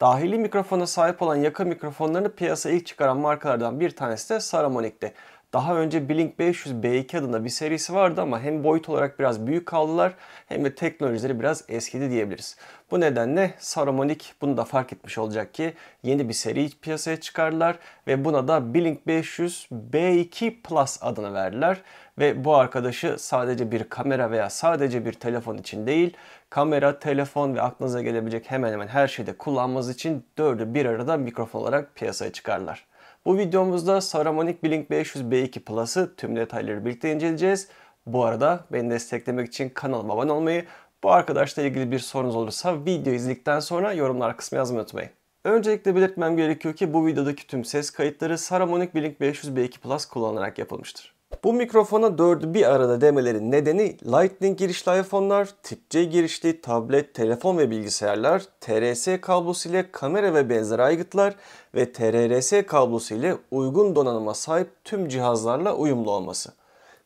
Dahili mikrofona sahip olan yaka mikrofonlarını piyasaya ilk çıkaran markalardan bir tanesi de Saramonic'ti. Daha önce Blink 500 B2 adında bir serisi vardı ama hem boyut olarak biraz büyük kaldılar hem de teknolojileri biraz eskidi diyebiliriz. Bu nedenle Saramonic bunu da fark etmiş olacak ki yeni bir seri piyasaya çıkardılar ve buna da Blink 500 B2 Plus adını verdiler ve bu arkadaşı sadece bir kamera veya sadece bir telefon için değil, kamera, telefon ve aklınıza gelebilecek hemen hemen her şeyde kullanmanız için dördü bir arada mikrofon olarak piyasaya çıkarlar. Bu videomuzda Saramonic Blink 500 B2 Plus'ı tüm detayları birlikte inceleyeceğiz. Bu arada beni desteklemek için kanalıma abone olmayı, bu arkadaşla ilgili bir sorunuz olursa video izledikten sonra yorumlar kısmına yazmayı unutmayın. Öncelikle belirtmem gerekiyor ki bu videodaki tüm ses kayıtları Saramonic Blink 500 B2 Plus kullanarak yapılmıştır. Bu mikrofona dördü bir arada demelerin nedeni Lightning girişli iPhone'lar, Tip-C girişli tablet, telefon ve bilgisayarlar, TRS kablosu ile kamera ve benzer aygıtlar ve TRRS kablosu ile uygun donanıma sahip tüm cihazlarla uyumlu olması.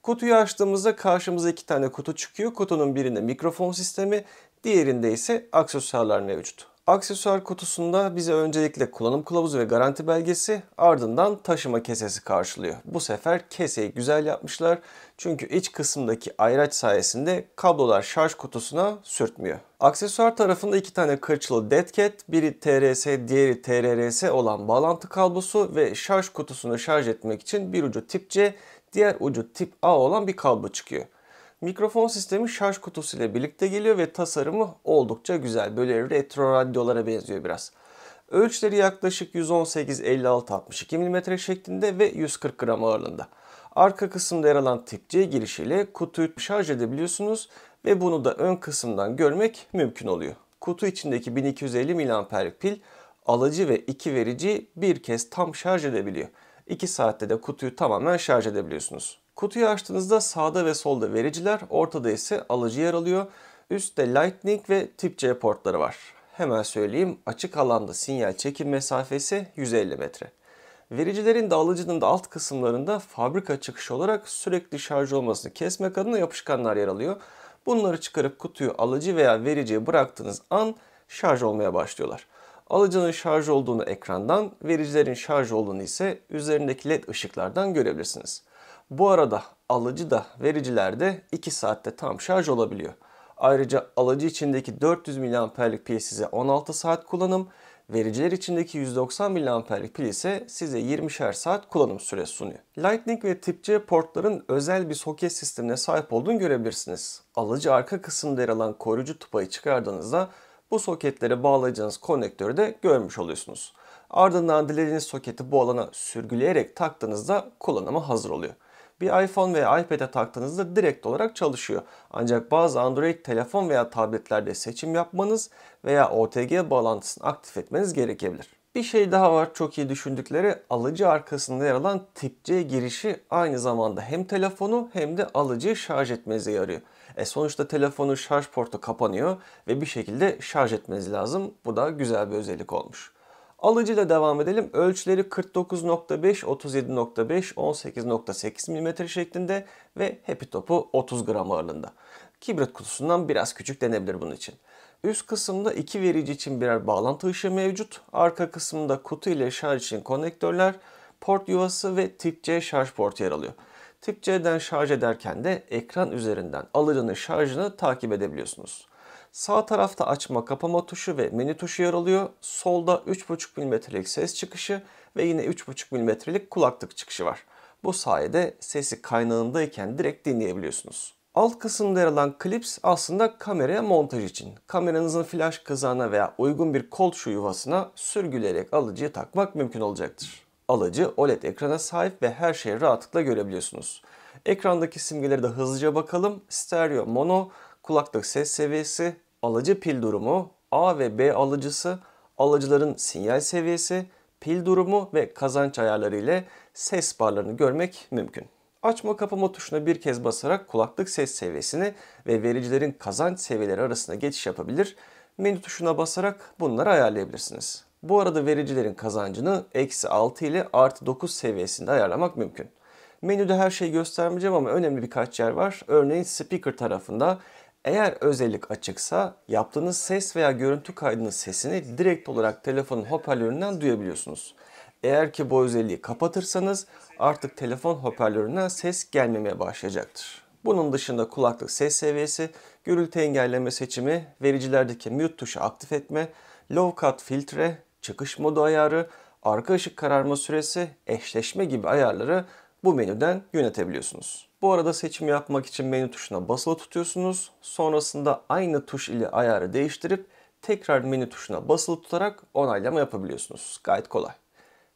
Kutuyu açtığımızda karşımıza iki tane kutu çıkıyor. Kutunun birinde mikrofon sistemi, diğerinde ise aksesuarlar mevcut. Aksesuar kutusunda bize öncelikle kullanım kılavuzu ve garanti belgesi ardından taşıma kesesi karşılıyor. Bu sefer keseyi güzel yapmışlar çünkü iç kısımdaki ayraç sayesinde kablolar şarj kutusuna sürtmüyor. Aksesuar tarafında iki tane kırçılı deadcat, biri TRS diğeri TRRS olan bağlantı kablosu ve şarj kutusunu şarj etmek için bir ucu tip C diğer ucu tip A olan bir kablo çıkıyor. Mikrofon sistemi şarj kutusuyla birlikte geliyor ve tasarımı oldukça güzel. Böyle retro radyolara benziyor biraz. Ölçüleri yaklaşık 118-56-62 mm şeklinde ve 140 gram ağırlığında. Arka kısımda yer alan Tip-C girişiyle kutuyu şarj edebiliyorsunuz ve bunu da ön kısımdan görmek mümkün oluyor. Kutu içindeki 1250 mAh pil alıcı ve iki verici bir kez tam şarj edebiliyor. 2 saatte de kutuyu tamamen şarj edebiliyorsunuz. Kutuyu açtığınızda sağda ve solda vericiler, ortada ise alıcı yer alıyor. Üstte Lightning ve tip C portları var. Hemen söyleyeyim açık alanda sinyal çekim mesafesi 150 metre. Vericilerin de alıcının da alt kısımlarında fabrika çıkışı olarak sürekli şarj olmasını kesmek adına yapışkanlar yer alıyor. Bunları çıkarıp kutuyu alıcı veya vericiye bıraktığınız an şarj olmaya başlıyorlar. Alıcının şarj olduğunu ekrandan, vericilerin şarj olduğunu ise üzerindeki led ışıklardan görebilirsiniz. Bu arada alıcı da vericiler de 2 saatte tam şarj olabiliyor. Ayrıca alıcı içindeki 400 mAh'lik pil size 16 saat kullanım, vericiler içindeki 190 mAh'lik pil ise size 20'şer saat kullanım süresi sunuyor. Lightning ve type C portların özel bir soket sistemine sahip olduğunu görebilirsiniz. Alıcı arka kısımda yer alan koruyucu tupayı çıkardığınızda bu soketlere bağlayacağınız konnektörü de görmüş oluyorsunuz. Ardından dilediğiniz soketi bu alana sürgüleyerek taktığınızda kullanıma hazır oluyor bir iPhone veya iPad'e taktığınızda direkt olarak çalışıyor. Ancak bazı Android telefon veya tabletlerde seçim yapmanız veya OTG bağlantısını aktif etmeniz gerekebilir. Bir şey daha var çok iyi düşündükleri alıcı arkasında yer alan tip C girişi aynı zamanda hem telefonu hem de alıcıyı şarj etmenize yarıyor. E sonuçta telefonun şarj portu kapanıyor ve bir şekilde şarj etmeniz lazım. Bu da güzel bir özellik olmuş. Alıcıyla devam edelim. Ölçüleri 49.5, 37.5, 18.8 mm şeklinde ve hepi topu 30 gram ağırlığında. Kibrit kutusundan biraz küçük denebilir bunun için. Üst kısımda iki verici için birer bağlantı ışığı mevcut. Arka kısımda kutu ile şarj için konektörler, port yuvası ve tip C şarj portu yer alıyor. Tip C'den şarj ederken de ekran üzerinden alıcının şarjını takip edebiliyorsunuz. Sağ tarafta açma kapama tuşu ve menü tuşu yer alıyor. Solda 3,5 mm'lik ses çıkışı ve yine 3,5 mm'lik kulaklık çıkışı var. Bu sayede sesi kaynağındayken direkt dinleyebiliyorsunuz. Alt kısımda yer alan klips aslında kameraya montaj için. Kameranızın flash kazağına veya uygun bir kolçu yuvasına sürgüleyerek alıcıyı takmak mümkün olacaktır. Alıcı OLED ekrana sahip ve her şeyi rahatlıkla görebiliyorsunuz. Ekrandaki simgeleri de hızlıca bakalım. Stereo, mono, kulaklık ses seviyesi, alıcı pil durumu, A ve B alıcısı, alıcıların sinyal seviyesi, pil durumu ve kazanç ayarları ile ses barlarını görmek mümkün. Açma kapama tuşuna bir kez basarak kulaklık ses seviyesini ve vericilerin kazanç seviyeleri arasında geçiş yapabilir. Menü tuşuna basarak bunları ayarlayabilirsiniz. Bu arada vericilerin kazancını eksi 6 ile artı 9 seviyesinde ayarlamak mümkün. Menüde her şeyi göstermeyeceğim ama önemli birkaç yer var. Örneğin speaker tarafında eğer özellik açıksa yaptığınız ses veya görüntü kaydının sesini direkt olarak telefonun hoparlöründen duyabiliyorsunuz. Eğer ki bu özelliği kapatırsanız artık telefon hoparlöründen ses gelmemeye başlayacaktır. Bunun dışında kulaklık ses seviyesi, gürültü engelleme seçimi, vericilerdeki mute tuşu aktif etme, low cut filtre, çıkış modu ayarı, arka ışık kararma süresi, eşleşme gibi ayarları bu menüden yönetebiliyorsunuz. Bu arada seçim yapmak için menü tuşuna basılı tutuyorsunuz. Sonrasında aynı tuş ile ayarı değiştirip tekrar menü tuşuna basılı tutarak onaylama yapabiliyorsunuz. Gayet kolay.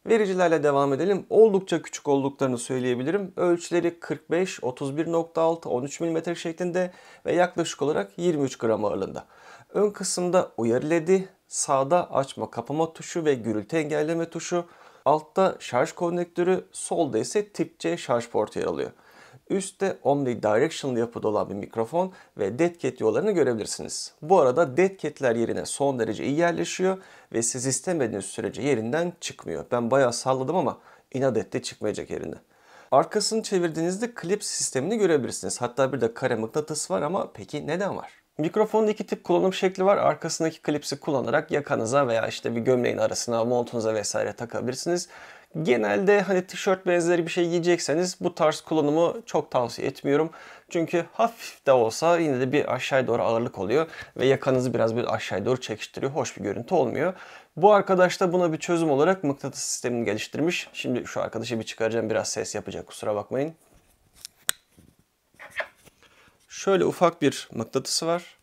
Vericilerle devam edelim. Oldukça küçük olduklarını söyleyebilirim. Ölçüleri 45, 31.6, 13 mm şeklinde ve yaklaşık olarak 23 gram ağırlığında. Ön kısımda uyarı ledi, sağda açma kapama tuşu ve gürültü engelleme tuşu, altta şarj konnektörü, solda ise tip C şarj portu yer alıyor. Üstte omnidirectional yapıda olan bir mikrofon ve dead cat yollarını görebilirsiniz. Bu arada dead cat'ler yerine son derece iyi yerleşiyor ve siz istemediğiniz sürece yerinden çıkmıyor. Ben bayağı salladım ama inat etti çıkmayacak yerinde. Arkasını çevirdiğinizde klip sistemini görebilirsiniz. Hatta bir de kare mıknatıs var ama peki neden var? Mikrofonun iki tip kullanım şekli var. Arkasındaki klipsi kullanarak yakanıza veya işte bir gömleğin arasına, montunuza vesaire takabilirsiniz. Genelde hani tişört benzeri bir şey giyecekseniz bu tarz kullanımı çok tavsiye etmiyorum. Çünkü hafif de olsa yine de bir aşağıya doğru ağırlık oluyor ve yakanızı biraz bir aşağıya doğru çekiştiriyor. Hoş bir görüntü olmuyor. Bu arkadaş da buna bir çözüm olarak mıknatıs sistemini geliştirmiş. Şimdi şu arkadaşı bir çıkaracağım biraz ses yapacak kusura bakmayın. Şöyle ufak bir mıknatısı var.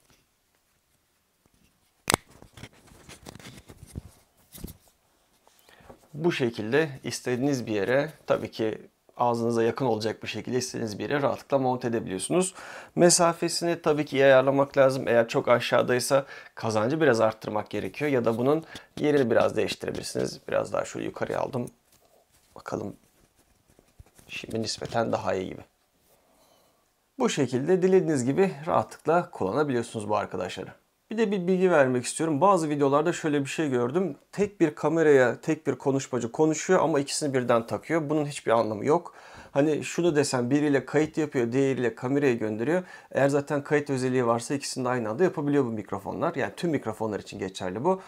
bu şekilde istediğiniz bir yere tabii ki ağzınıza yakın olacak bir şekilde istediğiniz bir yere rahatlıkla monte edebiliyorsunuz. Mesafesini tabii ki ayarlamak lazım. Eğer çok aşağıdaysa kazancı biraz arttırmak gerekiyor ya da bunun yerini biraz değiştirebilirsiniz. Biraz daha şöyle yukarıya aldım. Bakalım şimdi nispeten daha iyi gibi. Bu şekilde dilediğiniz gibi rahatlıkla kullanabiliyorsunuz bu arkadaşları. Bir de bir bilgi vermek istiyorum. Bazı videolarda şöyle bir şey gördüm. Tek bir kameraya tek bir konuşmacı konuşuyor ama ikisini birden takıyor. Bunun hiçbir anlamı yok. Hani şunu desem biriyle kayıt yapıyor, diğeriyle kameraya gönderiyor. Eğer zaten kayıt özelliği varsa ikisini de aynı anda yapabiliyor bu mikrofonlar. Yani tüm mikrofonlar için geçerli bu.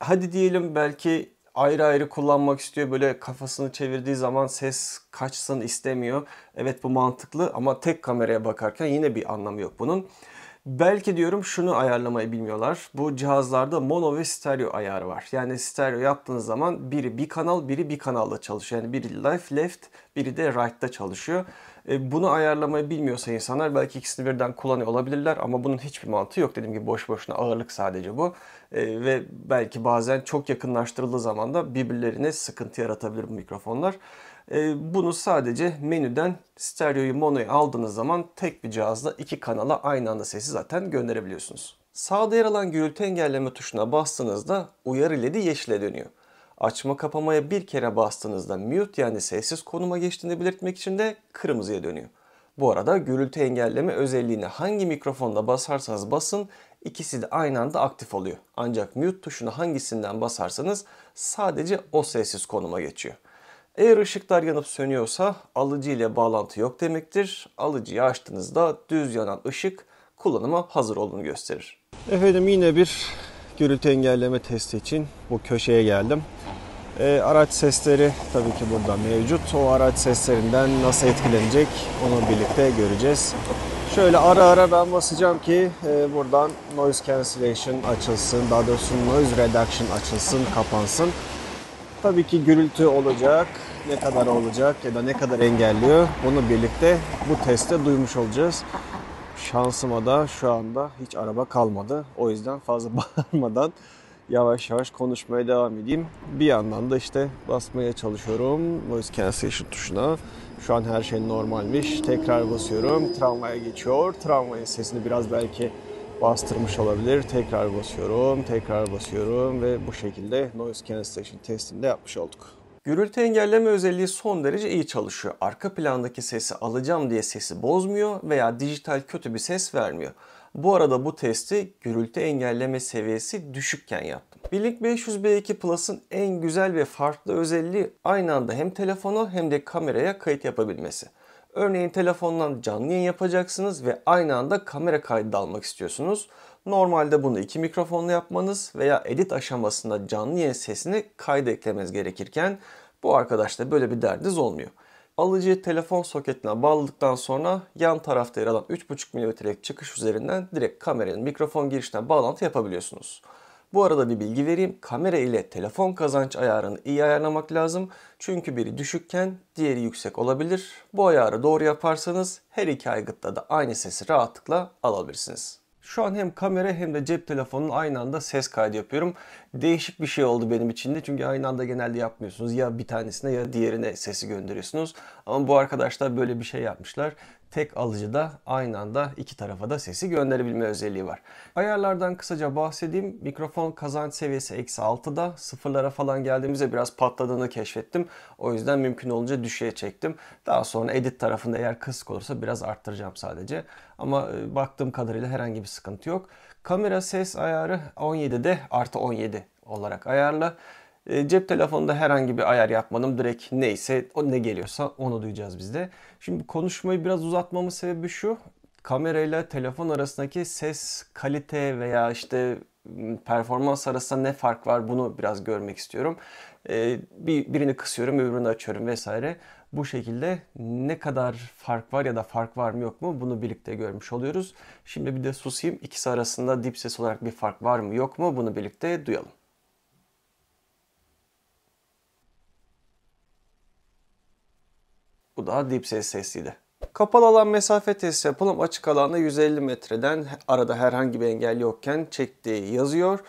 Hadi diyelim belki ayrı ayrı kullanmak istiyor. Böyle kafasını çevirdiği zaman ses kaçsın istemiyor. Evet bu mantıklı ama tek kameraya bakarken yine bir anlamı yok bunun. Belki diyorum şunu ayarlamayı bilmiyorlar. Bu cihazlarda mono ve stereo ayarı var. Yani stereo yaptığınız zaman biri bir kanal, biri bir kanalda çalışıyor. Yani biri left, left, biri de right'ta çalışıyor. E, bunu ayarlamayı bilmiyorsa insanlar belki ikisini birden kullanıyor olabilirler ama bunun hiçbir mantığı yok. Dediğim gibi boş boşuna ağırlık sadece bu. E, ve belki bazen çok yakınlaştırıldığı zaman da birbirlerine sıkıntı yaratabilir bu mikrofonlar. Ee, bunu sadece menüden stereoyu monoyu aldığınız zaman tek bir cihazla iki kanala aynı anda sesi zaten gönderebiliyorsunuz. Sağda yer alan gürültü engelleme tuşuna bastığınızda uyarı ledi yeşile dönüyor. Açma kapamaya bir kere bastığınızda mute yani sessiz konuma geçtiğini belirtmek için de kırmızıya dönüyor. Bu arada gürültü engelleme özelliğini hangi mikrofonda basarsanız basın ikisi de aynı anda aktif oluyor. Ancak mute tuşunu hangisinden basarsanız sadece o sessiz konuma geçiyor. Eğer ışıklar yanıp sönüyorsa alıcı ile bağlantı yok demektir. Alıcıyı açtığınızda düz yanan ışık kullanıma hazır olduğunu gösterir. Efendim yine bir gürültü engelleme testi için bu köşeye geldim. E, araç sesleri tabii ki burada mevcut. O araç seslerinden nasıl etkilenecek onu birlikte göreceğiz. Şöyle ara ara ben basacağım ki e, buradan noise cancellation açılsın. Daha doğrusu noise reduction açılsın, kapansın. Tabii ki gürültü olacak, ne kadar olacak ya da ne kadar engelliyor bunu birlikte bu teste duymuş olacağız. Şansıma da şu anda hiç araba kalmadı. O yüzden fazla bağırmadan yavaş yavaş konuşmaya devam edeyim. Bir yandan da işte basmaya çalışıyorum voice cancellation tuşuna. Şu an her şey normalmiş. Tekrar basıyorum. Tramvaya geçiyor. Tramvayın sesini biraz belki bastırmış olabilir. Tekrar basıyorum, tekrar basıyorum ve bu şekilde noise cancellation testini de yapmış olduk. Gürültü engelleme özelliği son derece iyi çalışıyor. Arka plandaki sesi alacağım diye sesi bozmuyor veya dijital kötü bir ses vermiyor. Bu arada bu testi gürültü engelleme seviyesi düşükken yaptım. Blink 500B2 Plus'ın en güzel ve farklı özelliği aynı anda hem telefona hem de kameraya kayıt yapabilmesi. Örneğin telefondan canlı yayın yapacaksınız ve aynı anda kamera kaydı almak istiyorsunuz. Normalde bunu iki mikrofonla yapmanız veya edit aşamasında canlı yayın sesini kayda eklemeniz gerekirken bu arkadaşta böyle bir derdiniz olmuyor. Alıcı telefon soketine bağladıktan sonra yan tarafta yer alan 3.5 mm'lik çıkış üzerinden direkt kameranın mikrofon girişine bağlantı yapabiliyorsunuz. Bu arada bir bilgi vereyim. Kamera ile telefon kazanç ayarını iyi ayarlamak lazım. Çünkü biri düşükken diğeri yüksek olabilir. Bu ayarı doğru yaparsanız her iki aygıtta da aynı sesi rahatlıkla alabilirsiniz. Şu an hem kamera hem de cep telefonunun aynı anda ses kaydı yapıyorum. Değişik bir şey oldu benim için de çünkü aynı anda genelde yapmıyorsunuz. Ya bir tanesine ya diğerine sesi gönderiyorsunuz. Ama bu arkadaşlar böyle bir şey yapmışlar tek alıcıda aynı anda iki tarafa da sesi gönderebilme özelliği var. Ayarlardan kısaca bahsedeyim. Mikrofon kazanç seviyesi eksi 6'da. Sıfırlara falan geldiğimizde biraz patladığını keşfettim. O yüzden mümkün olunca düşüğe çektim. Daha sonra edit tarafında eğer kısık olursa biraz arttıracağım sadece. Ama e, baktığım kadarıyla herhangi bir sıkıntı yok. Kamera ses ayarı 17'de artı 17 olarak ayarla. E, cep telefonunda herhangi bir ayar yapmadım. Direkt neyse o ne geliyorsa onu duyacağız biz de. Şimdi konuşmayı biraz uzatmamın sebebi şu. Kamerayla telefon arasındaki ses kalite veya işte ıı, performans arasında ne fark var bunu biraz görmek istiyorum. E, bir, birini kısıyorum öbürünü açıyorum vesaire. Bu şekilde ne kadar fark var ya da fark var mı yok mu bunu birlikte görmüş oluyoruz. Şimdi bir de susayım ikisi arasında dip ses olarak bir fark var mı yok mu bunu birlikte duyalım. Bu daha dip ses sesiydi. Kapalı alan mesafe testi yapalım. Açık alanda 150 metreden arada herhangi bir engel yokken çektiği yazıyor.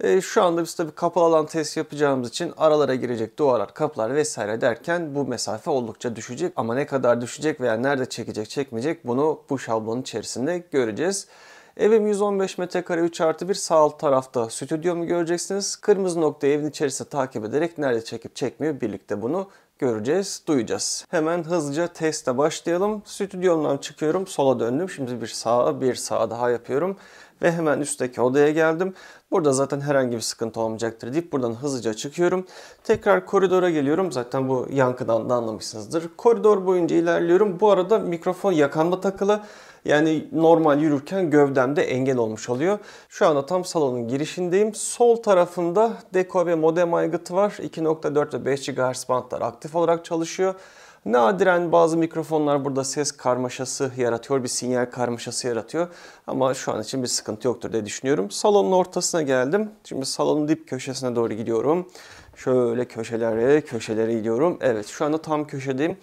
E, şu anda biz tabii kapalı alan test yapacağımız için aralara girecek duvarlar, kapılar vesaire derken bu mesafe oldukça düşecek. Ama ne kadar düşecek veya nerede çekecek, çekmeyecek bunu bu şablonun içerisinde göreceğiz. Evim 115 metrekare 3 artı 1 sağ alt tarafta stüdyomu göreceksiniz. Kırmızı nokta evin içerisinde takip ederek nerede çekip çekmiyor birlikte bunu göreceğiz, duyacağız. Hemen hızlıca teste başlayalım. Stüdyomdan çıkıyorum, sola döndüm. Şimdi bir sağa, bir sağa daha yapıyorum ve hemen üstteki odaya geldim. Burada zaten herhangi bir sıkıntı olmayacaktır deyip buradan hızlıca çıkıyorum. Tekrar koridora geliyorum. Zaten bu yankıdan da anlamışsınızdır. Koridor boyunca ilerliyorum. Bu arada mikrofon yakamda takılı. Yani normal yürürken gövdemde engel olmuş oluyor. Şu anda tam salonun girişindeyim. Sol tarafında deko ve modem aygıtı var. 2.4 ve 5 GHz bantlar aktif olarak çalışıyor. Nadiren bazı mikrofonlar burada ses karmaşası yaratıyor, bir sinyal karmaşası yaratıyor. Ama şu an için bir sıkıntı yoktur diye düşünüyorum. Salonun ortasına geldim. Şimdi salonun dip köşesine doğru gidiyorum. Şöyle köşelere, köşelere gidiyorum. Evet şu anda tam köşedeyim.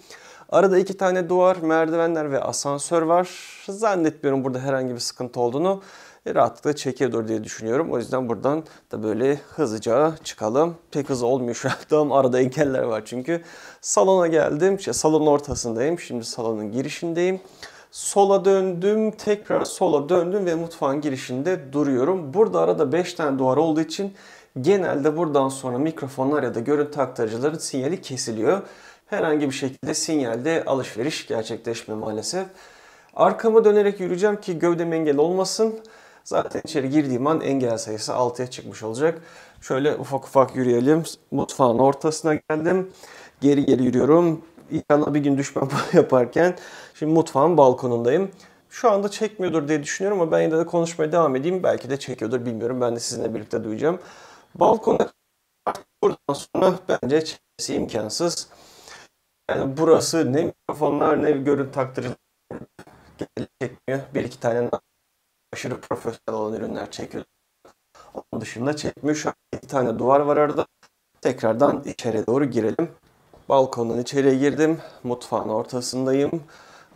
Arada iki tane duvar, merdivenler ve asansör var. Zannetmiyorum burada herhangi bir sıkıntı olduğunu. E, rahatlıkla çekiyordur diye düşünüyorum. O yüzden buradan da böyle hızlıca çıkalım. Pek hızlı olmuyor şu an. Tamam arada engeller var çünkü. Salona geldim. İşte salonun ortasındayım. Şimdi salonun girişindeyim. Sola döndüm, tekrar sola döndüm ve mutfağın girişinde duruyorum. Burada arada 5 tane duvar olduğu için genelde buradan sonra mikrofonlar ya da görüntü aktarıcıların sinyali kesiliyor herhangi bir şekilde sinyalde alışveriş gerçekleşmiyor maalesef. Arkama dönerek yürüyeceğim ki gövdem engel olmasın. Zaten içeri girdiğim an engel sayısı 6'ya çıkmış olacak. Şöyle ufak ufak yürüyelim. Mutfağın ortasına geldim. Geri geri yürüyorum. İnşallah bir gün düşmem yaparken şimdi mutfağın balkonundayım. Şu anda çekmiyordur diye düşünüyorum ama ben yine de konuşmaya devam edeyim. Belki de çekiyordur bilmiyorum. Ben de sizinle birlikte duyacağım. Balkona buradan sonra bence çekmesi imkansız. Yani burası ne mikrofonlar ne bir görüntü aktarıcı çekmiyor. Bir iki tane aşırı profesyonel olan ürünler çekiyor. Onun dışında çekmiyor. Şu an iki tane duvar var arada. Tekrardan içeri doğru girelim. Balkondan içeriye girdim. Mutfağın ortasındayım.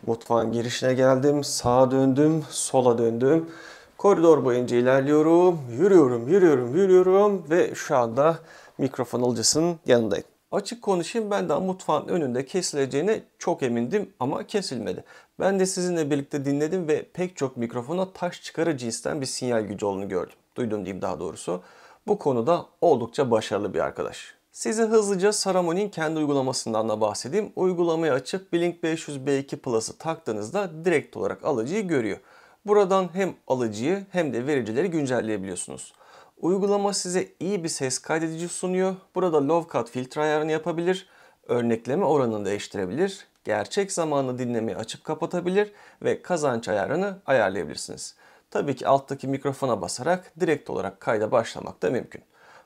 Mutfağın girişine geldim. Sağa döndüm. Sola döndüm. Koridor boyunca ilerliyorum. Yürüyorum, yürüyorum, yürüyorum ve şu anda mikrofon alıcısının yanındayım. Açık konuşayım ben daha mutfağın önünde kesileceğine çok emindim ama kesilmedi. Ben de sizinle birlikte dinledim ve pek çok mikrofona taş çıkarıcı cinsten bir sinyal gücü olduğunu gördüm. Duydum diyeyim daha doğrusu. Bu konuda oldukça başarılı bir arkadaş. Size hızlıca Saramon'in kendi uygulamasından da bahsedeyim. Uygulamayı açıp Blink 500 B2 Plus'ı taktığınızda direkt olarak alıcıyı görüyor. Buradan hem alıcıyı hem de vericileri güncelleyebiliyorsunuz. Uygulama size iyi bir ses kaydedici sunuyor. Burada low cut filtre ayarını yapabilir, örnekleme oranını değiştirebilir, gerçek zamanlı dinlemeyi açıp kapatabilir ve kazanç ayarını ayarlayabilirsiniz. Tabii ki alttaki mikrofona basarak direkt olarak kayda başlamak da mümkün.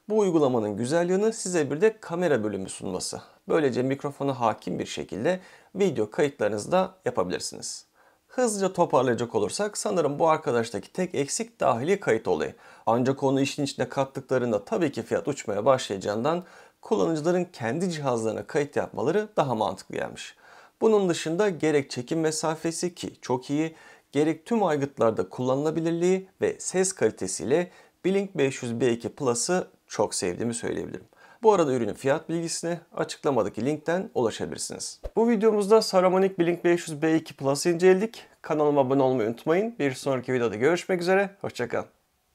Bu uygulamanın güzel yanı size bir de kamera bölümü sunması. Böylece mikrofona hakim bir şekilde video kayıtlarınızı da yapabilirsiniz. Hızlıca toparlayacak olursak sanırım bu arkadaştaki tek eksik dahili kayıt olayı. Ancak onu işin içine kattıklarında tabii ki fiyat uçmaya başlayacağından kullanıcıların kendi cihazlarına kayıt yapmaları daha mantıklı gelmiş. Bunun dışında gerek çekim mesafesi ki çok iyi, gerek tüm aygıtlarda kullanılabilirliği ve ses kalitesiyle Blink 500 B2 Plus'ı çok sevdiğimi söyleyebilirim. Bu arada ürünün fiyat bilgisini açıklamadaki linkten ulaşabilirsiniz. Bu videomuzda Saramonic Blink 500 B2 Plus'ı inceledik. Kanalıma abone olmayı unutmayın. Bir sonraki videoda görüşmek üzere. Hoşçakalın.